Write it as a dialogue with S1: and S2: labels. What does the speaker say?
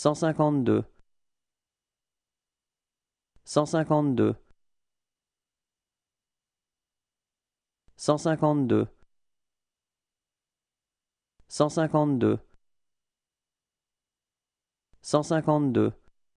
S1: 152 152 152 152 152